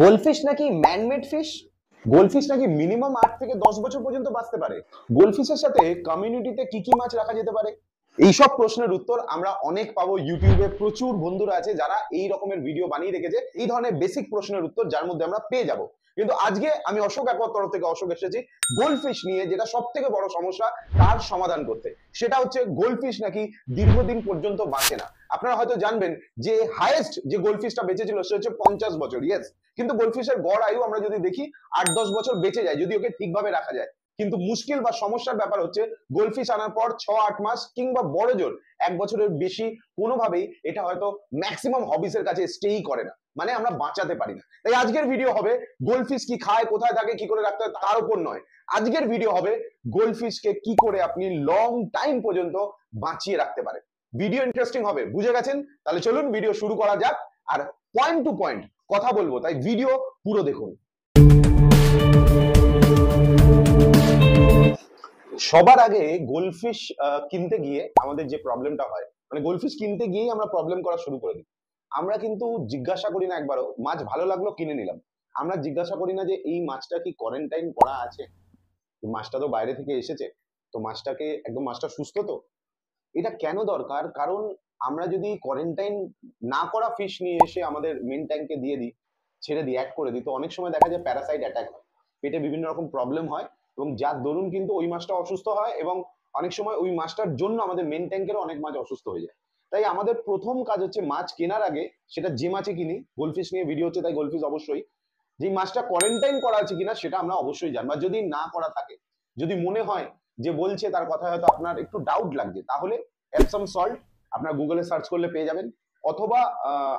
goldfish নাকি manmade fish goldfish নাকি minimum আট থেকে দশ বছর পর্যন্ত বাঁচতে পারে গোলফিশের সাথে কমিউনিটিতে কি কি মাছ রাখা যেতে পারে এইসব প্রশ্নের উত্তর আমরা অনেক পাবো ইউটিউবে প্রচুর বন্ধুরা আছে যারা এই রকমের ভিডিও বানিয়ে রেখেছে এই ধরনের বেসিক প্রশ্নের উত্তর যার মধ্যে আমরা পেয়ে যাব কিন্তু আজকে আমি অশোক একবার তরফ থেকে অশোক এসেছি গোল্ডফিশ নিয়ে যেটা সব থেকে বড় সমস্যা তার সমাধান করতে সেটা হচ্ছে গোল্ডফিশ নাকি দীর্ঘদিন পর্যন্ত বাঁচে না আপনারা হয়তো জানবেন যে হাইয়েস্ট যে টা বেঁচেছিল সে হচ্ছে পঞ্চাশ বছর ইয়েস কিন্তু গোলফিশের গড় আয়ু আমরা যদি দেখি আট দশ বছর বেঁচে যায় যদি ওকে ঠিকভাবে রাখা যায় কিন্তু মুশকিল বা সমস্যার ব্যাপার হচ্ছে গোলফিশ আনার পর ছ আট মাস কিংবা বড় জোর এক বছরের বেশি কোনোভাবেই এটা হয়তো ম্যাক্সিমাম হবিসের কাছে স্টেই করে না মানে আমরা বাঁচাতে পারি না তাই আজকের ভিডিও হবে গোলফিশ কি খায় কোথায় থাকে কি করে রাখতে হয় তার উপর নয় আজকের ভিডিও হবে গোলফিশকে কি করে আপনি লং টাইম পর্যন্ত বাঁচিয়ে রাখতে পারেন ভিডিও ইন্টারেস্টিং হবে বুঝে গেছেন তাহলে চলুন ভিডিও শুরু করা যাক আর পয়েন্ট টু পয়েন্ট কথা বলবো তাই ভিডিও পুরো দেখুন সবার আগে গোলফিশ কিনতে গিয়ে আমাদের যে প্রবলেমটা হয় মানে গোলফিশ কিনতে গিয়ে আমরা প্রবলেম করা শুরু করে দিই আমরা কিন্তু জিজ্ঞাসা করি না একবারও মাছ ভালো লাগলো কিনে নিলাম আমরা জিজ্ঞাসা করি না যে এই মাছটা কি কোয়ারেন্টাইন করা আছে মাছটা তো বাইরে থেকে এসেছে তো মাছটাকে একদম মাছটা সুস্থ তো এটা কেন দরকার কারণ আমরা যদি কোয়ারেন্টাইন না করা ফিশ নিয়ে এসে আমাদের মেন ট্যাঙ্কে দিয়ে দিই ছেড়ে দিই অ্যাড করে দিই তো অনেক সময় দেখা যায় প্যারাসাইট অ্যাটাক হয় পেটে বিভিন্ন রকম প্রবলেম হয় এবং যার দরুন কিন্তু ওই মাছটা অসুস্থ হয় এবং অনেক সময় ওই মাছটার জন্য আমাদের মেন ট্যাঙ্কেরও অনেক মাছ অসুস্থ হয়ে যায় তাই আমাদের প্রথম কাজ হচ্ছে মাছ কেনার আগে সেটা যে মাছে কিনি গোলফিশ নিয়ে ভিডিও হচ্ছে তাই গোলফিশ অবশ্যই যে মাছটা কোয়ারেন্টাইন করা আছে কিনা সেটা আমরা অবশ্যই জানবো যদি না করা থাকে যদি মনে হয় যে বলছে তার কথা হয়তো আপনার একটু ডাউট লাগছে তাহলে অ্যাপসম সল্ট আপনার গুগলে সার্চ করলে পেয়ে যাবেন অথবা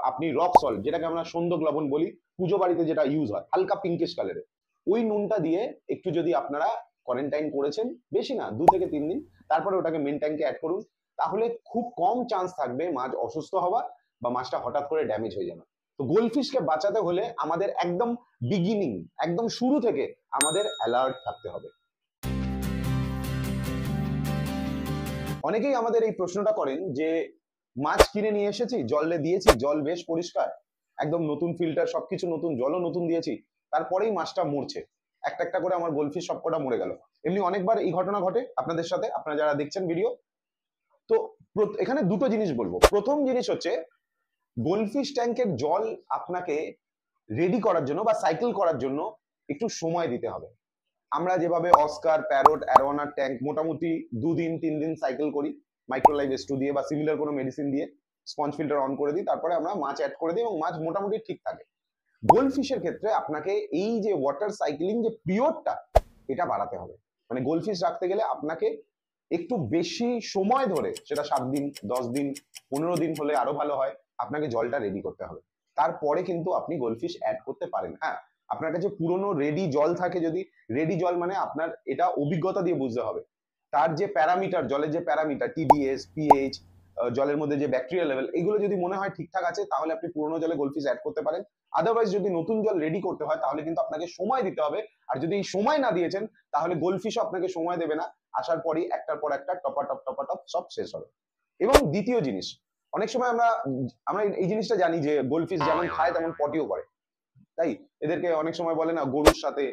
আপনি রক সল্ট যেটাকে আমরা সন্দক লবণ বলি পুজো বাড়িতে যেটা ইউজ হয় হালকা পিঙ্কিশ কালারের ওই নুনটা দিয়ে একটু যদি আপনারা কোয়ারেন্টাইন করেছেন বেশি না দু থেকে তিন দিন তারপরে ওটাকে মেন ট্যাঙ্কে অ্যাড করুন তাহলে খুব কম চান্স থাকবে মাছ অসুস্থ হওয়া বা মাছটা হঠাৎ করে ড্যামেজ হয়ে যাওয়া তো গোলফিশকে বাঁচাতে হলে আমাদের একদম বিগিনিং একদম শুরু থেকে আমাদের অ্যালার্ট থাকতে হবে অনেকেই আমাদের এই প্রশ্নটা করেন যে মাছ কিনে নিয়ে এসেছি জলে দিয়েছি জল বেশ পরিষ্কার একদম নতুন ফিল্টার সবকিছু নতুন জলও নতুন দিয়েছি তারপরেই মাছটা মরছে একটা একটা করে আমার গোলফিশ সবকটা মরে গেল এমনি অনেকবার এই ঘটনা ঘটে আপনাদের সাথে আপনারা যারা দেখছেন ভিডিও তো এখানে দুটো জিনিস বলবো প্রথম জিনিস হচ্ছে গোলফিশ ট্যাঙ্কের জল আপনাকে রেডি করার জন্য বা সাইকেল করার জন্য একটু সময় দিতে হবে আমরা যেভাবে অস্কার প্যারোট অ্যারোনার ট্যাঙ্ক মোটামুটি দুদিন তিন দিন সাইকেল করি মাইক্রোলাইভ স্টু দিয়ে বা সিমিলার কোনো মেডিসিন দিয়ে স্পঞ্জ ফিল্টার অন করে দিই তারপরে আমরা মাছ অ্যাড করে দিই এবং মাছ মোটামুটি ঠিক থাকে গোল্ড ফিশের ক্ষেত্রে আপনাকে এই যে ওয়াটার সাইক্লিং যে পিওরটা এটা বাড়াতে হবে মানে গোল্ড ফিশ রাখতে গেলে আপনাকে একটু বেশি সময় ধরে সেটা সাত দিন দশ দিন পনেরো দিন হলে আরো ভালো হয় আপনাকে জলটা রেডি করতে হবে তারপরে কিন্তু আপনি গোল্ড ফিশ অ্যাড করতে পারেন হ্যাঁ আপনার কাছে পুরনো রেডি জল থাকে যদি রেডি জল মানে আপনার এটা অভিজ্ঞতা দিয়ে বুঝতে হবে তার যে প্যারামিটার জলের যে প্যারামিটার টিডিএস পিএইচ জলের মধ্যে যে ব্যাকটেরিয়া লেভেল এগুলো যদি মনে হয় ঠিকঠাক আছে তাহলে আপনি পুরনো জলে গোলফিস অ্যাড করতে পারেন আদারওয়াইজ যদি নতুন জল রেডি করতে হয় তাহলে কিন্তু আপনাকে সময় দিতে হবে আর যদি এই সময় না দিয়েছেন তাহলে গোলফিশও আপনাকে সময় দেবে না আসার পরই একটার পর একটা টপা টপ টপা টপ সব শেষ হবে এবং দ্বিতীয় জিনিস অনেক সময় আমরা আমরা এই জিনিসটা জানি যে গোলফিশ যেমন খায় তেমন পটিও করে তাই এদেরকে অনেক সময় বলে না গরুর সাথে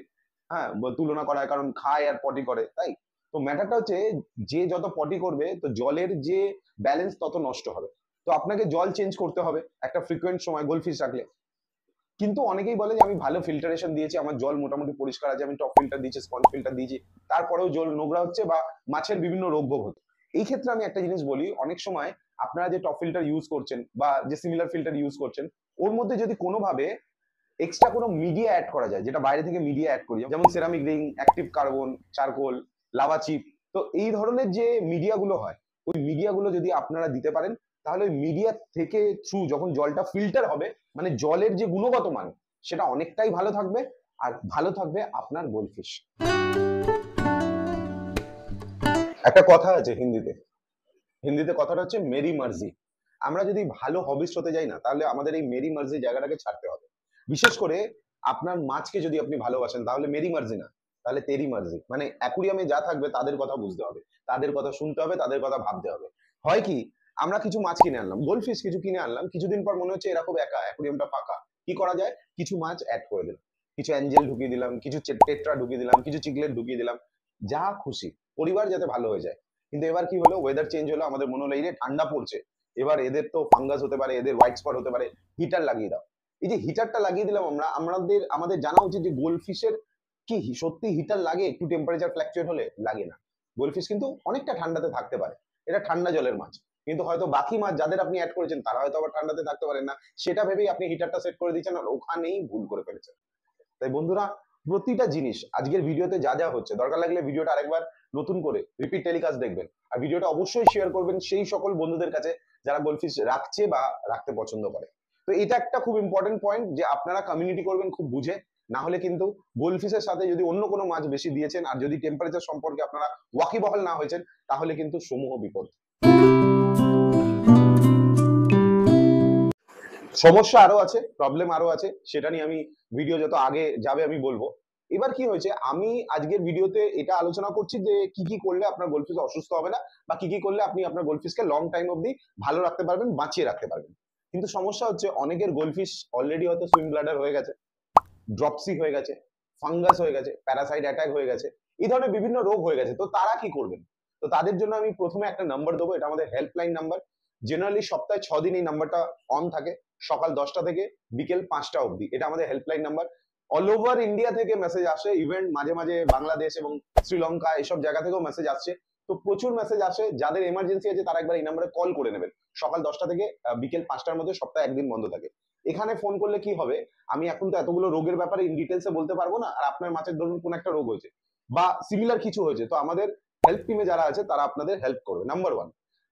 হ্যাঁ তুলনা করা হয় কারণ খায় আর পটি করে তাই তো ম্যাটারটা হচ্ছে যে যত পটি করবে তো জলের যে ব্যালেন্স তত নষ্ট হবে তো আপনাকে জল চেঞ্জ করতে হবে একটা ফ্রিকুয়েন্ট সময় গোলফিশ রাখলে কিন্তু অনেকেই বলে যে আমি ভালো ফিল্টারেশন দিয়েছি আমার জল মোটামুটি পরিষ্কার আছে আমি টপ ফিল্টার দিয়েছি স্পঞ্জ ফিল্টার দিয়েছি তারপরেও জল নোংরা হচ্ছে বা মাছের বিভিন্ন রোগ ভোগ হচ্ছে এই ক্ষেত্রে আমি একটা জিনিস বলি অনেক সময় আপনারা যে টপ ফিল্টার ইউজ করছেন বা যে সিমিলার ফিল্টার ইউজ করছেন ওর মধ্যে যদি কোনোভাবে এক্সট্রা কোনো মিডিয়া অ্যাড করা যায় যেটা বাইরে থেকে মিডিয়া অ্যাড করি যেমন ceramic ring active carbon charcoal lava chip তো এই ধরনের যে মিডিয়াগুলো হয় ওই মিডিয়াগুলো যদি আপনারা দিতে পারেন তাহলে ওই মিডিয়া থেকে থ্রু যখন জলটা ফিল্টার হবে মানে জলের যে গুণগত মান সেটা অনেকটাই ভালো থাকবে আর ভালো থাকবে আপনার গোলফিশ একটা কথা আছে হিন্দিতে হিন্দিতে কথাটা হচ্ছে মেরি মার্জি আমরা যদি ভালো হবিস হতে যাই না তাহলে আমাদের এই মেরি মার্জি জায়গাটাকে ছাড়তে হবে বিশেষ করে আপনার মাছকে যদি আপনি ভালোবাসেন তাহলে মেরি মার্জি না তাহলে তেরি মার্জি মানে অ্যাকুরিয়ামে যা থাকবে তাদের কথা বুঝতে হবে তাদের কথা শুনতে হবে তাদের কথা ভাবতে হবে হয় কি আমরা কিছু মাছ কিনে আনলাম গোলফিশ কিছু কিনে আনলাম কিছুদিন পর মনে হচ্ছে এরকম একা অ্যাকুরিয়ামটা ফাঁকা কি করা যায় কিছু মাছ অ্যাড করে দিলাম কিছু অ্যাঞ্জেল ঢুকিয়ে দিলাম কিছু টেট্রা ঢুকিয়ে দিলাম কিছু চিকলেট ঢুকিয়ে দিলাম যা খুশি পরিবার যাতে ভালো হয়ে যায় কিন্তু এবার কি হলো ওয়েদার চেঞ্জ হলো আমাদের মনে হলো এই ঠান্ডা পড়ছে এবার এদের তো ফাঙ্গাস হতে পারে এদের হোয়াইট স্পট হতে পারে হিটার লাগিয়ে দাও এই যে হিটারটা লাগিয়ে দিলাম আমরা আমাদের আমাদের জানা উচিত যে গোল্ডফিশের কি সত্যি হিটার লাগে একটু টেম্পারেচার ফ্ল্যাকচুয়েট হলে লাগে না গোলফিশ কিন্তু অনেকটা ঠান্ডাতে থাকতে পারে এটা ঠান্ডা জলের মাছ কিন্তু হয়তো বাকি মাছ যাদের আপনি অ্যাড করেছেন তারা হয়তো আবার ঠান্ডাতে থাকতে পারেন না সেটা ভেবেই আপনি হিটারটা সেট করে দিয়েছেন আর ওখানেই ভুল করে ফেলেছেন তাই বন্ধুরা প্রতিটা জিনিস আজকের ভিডিওতে যা যা হচ্ছে দরকার লাগলে ভিডিওটা আরেকবার নতুন করে রিপিট টেলিকাস্ট দেখবেন আর ভিডিওটা অবশ্যই শেয়ার করবেন সেই সকল বন্ধুদের কাছে যারা গোলফিশ রাখছে বা রাখতে পছন্দ করে তো এটা একটা খুব ইম্পর্টেন্ট পয়েন্ট যে আপনারা কমিউনিটি করবেন খুব বুঝে না হলে কিন্তু গোলফিসের সাথে যদি অন্য কোনো মাছ বেশি দিয়েছেন আর যদি টেম্পারেচার সম্পর্কে আপনারা ওয়াকিবহাল না হয়েছেন তাহলে কিন্তু সমূহ বিপদ সমস্যা আরো আছে প্রবলেম আরো আছে সেটা নিয়ে আমি ভিডিও যত আগে যাবে আমি বলবো এবার কি হয়েছে আমি আজকের ভিডিওতে এটা আলোচনা করছি যে কি কি করলে আপনার গোলফিস অসুস্থ হবে না বা কি কি করলে আপনি আপনার গোলফিসকে লং টাইম অবধি ভালো রাখতে পারবেন বাঁচিয়ে রাখতে পারবেন কিন্তু সমস্যা হচ্ছে অনেকের গোলফিশ অলরেডি হয়তো সুইম ব্লাডার হয়ে গেছে ড্রপসি হয়ে গেছে ফাঙ্গাস হয়ে গেছে প্যারাসাইড অ্যাটাক হয়ে গেছে এই ধরনের বিভিন্ন রোগ হয়ে গেছে তো তারা কি করবেন তো তাদের জন্য আমি প্রথমে একটা নাম্বার দেবো এটা আমাদের হেল্পলাইন নাম্বার জেনারেলি সপ্তাহে ছ দিন এই নাম্বারটা অন থাকে সকাল দশটা থেকে বিকেল পাঁচটা অবধি এটা আমাদের helpline number all over India থেকে মেসেজ আসে ইভেন মাঝে মাঝে বাংলাদেশ এবং শ্রীলঙ্কা এসব জায়গা থেকেও মেসেজ আসছে তো প্রচুর মেসেজ আসে যাদের এমার্জেন্সি আছে তারা একবার এই নাম্বারে কল করে নেবেন সকাল দশটা থেকে বিকেল পাঁচটার মধ্যে সপ্তাহে একদিন বন্ধ থাকে এখানে ফোন করলে কি হবে আমি এখন তো এতগুলো রোগের ব্যাপারে ইন ডিটেলসে বলতে পারবো না আর আপনার মাছের ধরুন কোন একটা রোগ হয়েছে বা সিমিলার কিছু হয়েছে তো আমাদের হেল্প টিমে যারা আছে তারা আপনাদের হেল্প করবে নাম্বার ওয়ান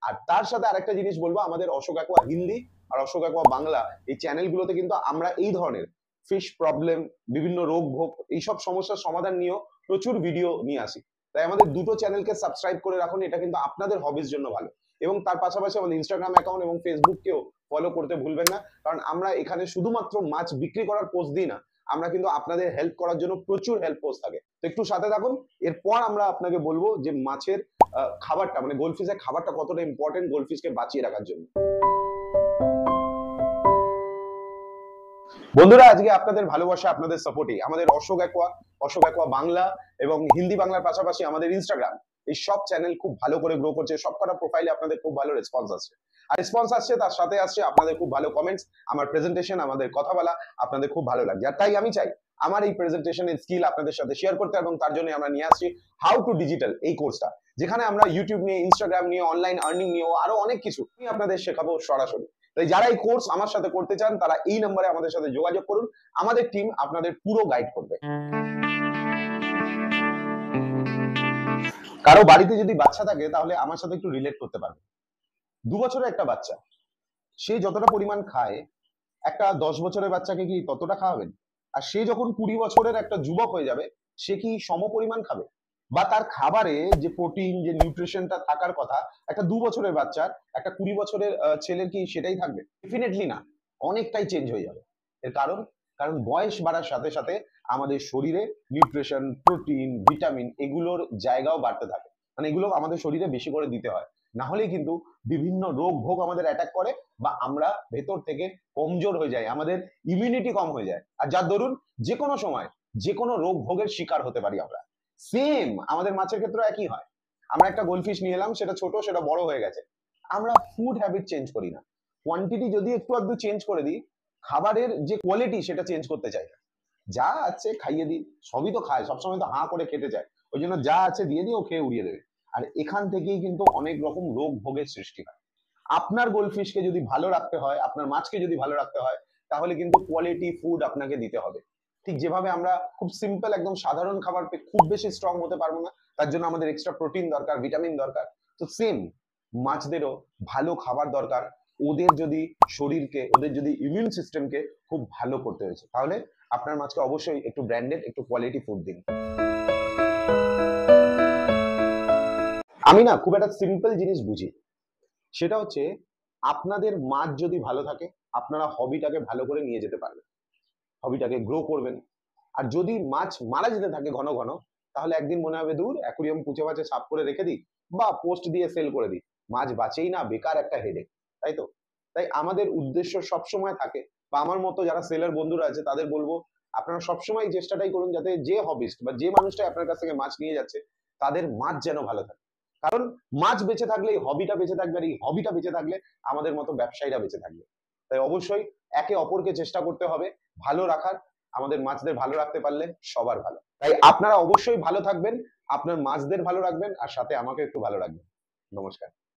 আর তার সাথে আরেকটা জিনিস বলবো আমাদের অশোক একোয়া হিন্দি আর অশোক একোয়া বাংলা এই চ্যানেলগুলোতে কিন্তু আমরা এই ধরনের ফিশ প্রবলেম বিভিন্ন রোগ ভোগ এইসব সমস্যার সমাধান নিয়েও প্রচুর ভিডিও নিয়ে আসি তাই আমাদের দুটো চ্যানেলকে সাবস্ক্রাইব করে রাখুন এটা কিন্তু আপনাদের হবির জন্য ভালো এবং তার পাশাপাশি আমাদের ইনস্টাগ্রাম অ্যাকাউন্ট এবং ফেসবুককেও ফলো করতে ভুলবেন না কারণ আমরা এখানে শুধুমাত্র মাছ বিক্রি করার পোস্ট দিই না আমরা কিন্তু আপনাদের হেল্প করার জন্য প্রচুর হেল্প পোস্ট থাকে তো একটু সাথে থাকুন এরপর আমরা আপনাকে বলবো যে মাছের খাবারটা মানে গোলফিসের খাবারটা কতটা ইম্পর্টেন্ট গোলফিসকে বাঁচিয়ে রাখার জন্য বন্ধুরা আজকে আপনাদের ভালোবাসা আপনাদের সাপোর্টে আমাদের অশোক একোয়া অশোক একোয়া বাংলা এবং হিন্দি বাংলার পাশাপাশি আমাদের ইনস্টাগ্রাম এই সব চ্যানেল খুব ভালো করে গ্রো করছে সবকটা প্রোফাইলে আপনাদের খুব ভালো রেসপন্স আসছে আর রেসপন্স আসছে তার সাথে আসছে আপনাদের খুব ভালো কমেন্টস আমার প্রেজেন্টেশন আমাদের কথা বলা আপনাদের খুব ভালো লাগছে আর তাই আমি চাই আমার এই প্রেজেন্টেশনের স্কিল আপনাদের সাথে শেয়ার করতে এবং তার জন্য আমরা নিয়ে আসছি হাউ টু ডিজিটাল এই কোর্সটা যেখানে আমরা ইউটিউব নিয়ে ইনস্টাগ্রাম নিয়ে অনলাইন আর্নিং নিয়ে আরো অনেক কিছু আপনাদের শেখাবো সরাসরি তাই যারা এই কোর্স আমার সাথে করতে চান তারা এই নম্বরে আমাদের সাথে যোগাযোগ করুন আমাদের টিম আপনাদের পুরো গাইড করবে কারো বাড়িতে যদি বাচ্চা থাকে তাহলে আমার সাথে একটু রিলেট করতে পারবে দু বছরের একটা বাচ্চা সে যতটা পরিমাণ খায় একটা দশ বছরের বাচ্চাকে কি ততটা খাওয়াবেন আর সে যখন কুড়ি বছরের একটা যুবক হয়ে যাবে সে কি সম পরিমাণ খাবে বা তার খাবারে যে প্রোটিন যে নিউট্রিশনটা থাকার কথা একটা দু বছরের বাচ্চার একটা কুড়ি বছরের ছেলের কি সেটাই থাকবে ডেফিনেটলি না অনেকটাই চেঞ্জ হয়ে যাবে এর কারণ কারণ বয়স বাড়ার সাথে সাথে আমাদের শরীরে নিউট্রিশন প্রোটিন ভিটামিন এগুলোর জায়গাও বাড়তে থাকে মানে এগুলো আমাদের শরীরে বেশি করে দিতে হয় না হলে কিন্তু বিভিন্ন রোগ ভোগ আমাদের অ্যাটাক করে বা আমরা ভেতর থেকে কমজোর হয়ে যায় আমাদের ইমিউনিটি কম হয়ে যায় আর যার দরুন যে কোনো সময় যে কোনো রোগ ভোগের শিকার হতে পারি আমরা সেম আমাদের মাছের ক্ষেত্রে একই হয় আমরা একটা গোলফিশ নিয়ে এলাম সেটা ছোট সেটা বড় হয়ে গেছে আমরা ফুড হ্যাবিট চেঞ্জ করি না কোয়ান্টিটি যদি একটু আধটু চেঞ্জ করে দিই খাবারের যে কোয়ালিটি সেটা চেঞ্জ করতে চাই না যা আছে খাইয়ে দিই সবই তো খায় সবসময় তো হাঁ করে খেতে চায় ওই জন্য যা আছে দিয়ে দিই ও খেয়ে উড়িয়ে দেবে আর এখান থেকেই কিন্তু অনেক রকম রোগ ভোগের সৃষ্টি হয় আপনার গোলফিশকে যদি ভালো রাখতে হয় আপনার মাছকে যদি ভালো রাখতে হয় তাহলে কিন্তু কোয়ালিটি ফুড আপনাকে দিতে হবে ঠিক যেভাবে আমরা খুব সিম্পল একদম সাধারণ খাবার পেয়ে খুব বেশি স্ট্রং হতে পারবো না তার জন্য আমাদের এক্সট্রা প্রোটিন দরকার ভিটামিন দরকার তো সেম মাছদেরও ভালো খাবার দরকার ওদের যদি শরীরকে ওদের যদি ইমিউন সিস্টেমকে খুব ভালো করতে হয়েছে তাহলে আপনার মাছকে অবশ্যই একটু ব্র্যান্ডেড একটু কোয়ালিটি ফুড দিন আমি না খুব একটা সিম্পল জিনিস বুঝি সেটা হচ্ছে আপনাদের মাছ যদি ভালো থাকে আপনারা হবিটাকে ভালো করে নিয়ে যেতে পারবেন হবিটাকে গ্রো করবেন আর যদি মাছ মারা যেতে থাকে ঘন ঘন তাহলে একদিন মনে হবে দূর অ্যাকুরিয়াম কুচে মাছে সাফ করে রেখে দিই বা পোস্ট দিয়ে সেল করে দিই মাছ বাঁচেই না বেকার একটা হেডে তাই তো তাই আমাদের উদ্দেশ্য সবসময় থাকে বা আমার মতো যারা সেলার বন্ধুরা আছে তাদের বলবো আপনারা সবসময় চেষ্টাটাই করুন যাতে যে হবিস্ট বা যে মানুষটা আপনার কাছ থেকে মাছ নিয়ে যাচ্ছে তাদের মাছ যেন ভালো থাকে কারণ মাছ বেঁচে থাকলে এই হবিটা বেঁচে থাকবে আর এই হবিটা বেঁচে থাকলে আমাদের মতো ব্যবসায়ীরা বেঁচে থাকবে তাই অবশ্যই একে অপরকে চেষ্টা করতে হবে ভালো রাখার আমাদের মাছদের ভালো রাখতে পারলে সবার ভালো তাই আপনারা অবশ্যই ভালো থাকবেন আপনার মাছদের ভালো রাখবেন আর সাথে আমাকে একটু ভালো রাখবেন নমস্কার